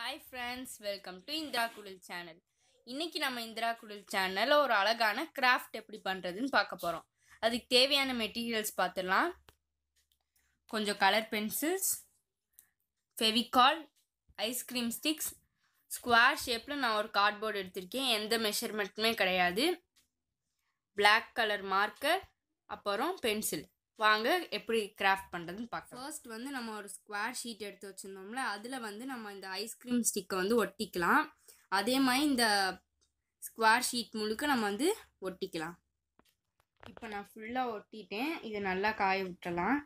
hi friends welcome to Indira Kudil channel இன்றைக்கி நம்ம இந்திரா குடில் சேனலில் ஒரு அழகான கிராஃப்ட் எப்படி பண்ணுறதுன்னு பார்க்க போகிறோம் அதுக்கு தேவையான மெட்டீரியல்ஸ் பார்த்துடலாம் கொஞ்சம் colour pencils Fevicol ice cream sticks square ஷேப்பில் நான் ஒரு கார்ட்போர்டு எடுத்திருக்கேன் எந்த மெஷர்மெண்ட்டுமே கிடையாது பிளாக் கலர் மார்க்கர் அப்புறம் பென்சில் வாங்க எப்படி கிராஃப்ட் பண்ணுறதுன்னு பார்க்க ஃபர்ஸ்ட் வந்து நம்ம ஒரு ஸ்கொயர் ஷீட் எடுத்து வச்சுருந்தோம்ல அதில் வந்து நம்ம இந்த ஐஸ்கிரீம் ஸ்டிக்கை வந்து ஒட்டிக்கலாம் அதே மாதிரி இந்த ஸ்கொயர் ஷீட் முழுக்க நம்ம வந்து ஒட்டிக்கலாம் இப்போ நான் ஃபுல்லாக ஒட்டிட்டேன் இதை நல்லா காய விட்டுறலாம்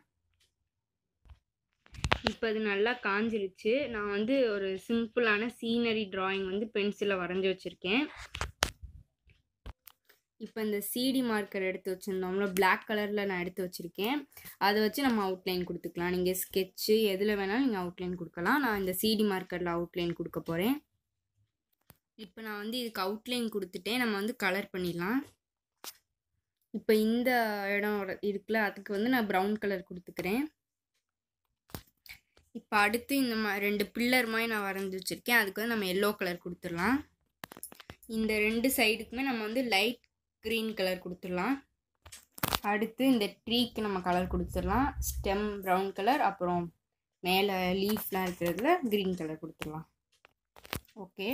இப்போ இது நல்லா காஞ்சிருச்சு நான் வந்து ஒரு சிம்பிளான சீனரி ட்ராயிங் வந்து பென்சிலில் வரைஞ்சி வச்சுருக்கேன் இப்போ இந்த சிடி மார்க்கர் எடுத்து வச்சுருந்தோம்ல பிளாக் கலரில் நான் எடுத்து வச்சுருக்கேன் அதை வச்சு நம்ம அவுட்லைன் கொடுத்துக்கலாம் நீங்கள் ஸ்கெட்சு எதில் வேணாலும் நீங்கள் அவுட்லைன் கொடுக்கலாம் நான் இந்த சிடி மார்க்கரில் அவுட்லைன் கொடுக்க போகிறேன் இப்போ நான் வந்து இதுக்கு அவுட்லைன் கொடுத்துட்டேன் நம்ம வந்து கலர் பண்ணிடலாம் இப்போ இந்த இடம் இருக்குல்ல அதுக்கு வந்து நான் ப்ரௌன் கலர் கொடுத்துக்கிறேன் இப்போ அடுத்து இந்த மா ரெண்டு பில்லர் மாதிரி நான் வரைஞ்சி வச்சுருக்கேன் அதுக்கு வந்து நம்ம எல்லோ கலர் கொடுத்துடலாம் இந்த ரெண்டு சைடுக்குமே நம்ம வந்து லைட் க்ரீன் கலர் கொடுத்துடலாம் அடுத்து இந்த ட்ரீக்கு நம்ம கலர் கொடுத்துடலாம் ஸ்டெம் ப்ரௌன் கலர் அப்புறம் மேலே லீஃப்லாம் இருக்கிறதுல க்ரீன் கலர் கொடுத்துடலாம் ஓகே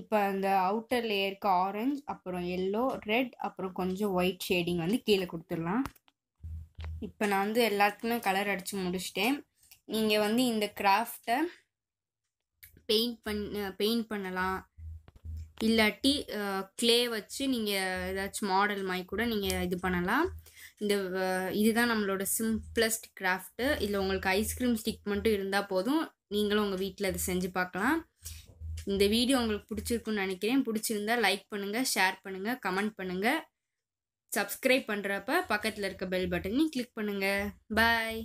இப்போ அந்த அவுட்டர் லேயருக்கு ஆரஞ்ச் அப்புறம் எல்லோ ரெட் அப்புறம் கொஞ்சம் ஒயிட் ஷேடிங் வந்து கீழே கொடுத்துடலாம் இப்போ நான் வந்து எல்லாத்துக்குமே கலர் அடித்து முடிச்சிட்டேன் நீங்கள் வந்து இந்த கிராஃப்டை பெயிண்ட் பண்ண பெயிண்ட் பண்ணலாம் இல்லாட்டி க்ளே வச்சு நீங்கள் ஏதாச்சும் மாடல் மாதிரி கூட நீங்கள் இது பண்ணலாம் இந்த இதுதான் நம்மளோட சிம்பிளஸ்ட் கிராஃப்ட்டு இல்லை உங்களுக்கு ஐஸ்கிரீம் ஸ்டிக் மட்டும் இருந்தால் போதும் நீங்களும் உங்கள் வீட்டில் அதை செஞ்சு பார்க்கலாம் இந்த வீடியோ உங்களுக்கு பிடிச்சிருக்குன்னு நினைக்கிறேன் பிடிச்சிருந்தா லைக் பண்ணுங்கள் ஷேர் பண்ணுங்கள் கமெண்ட் பண்ணுங்கள் சப்ஸ்கிரைப் பண்ணுறப்ப பக்கத்தில் இருக்க பெல் பட்டனையும் கிளிக் பண்ணுங்கள் பாய்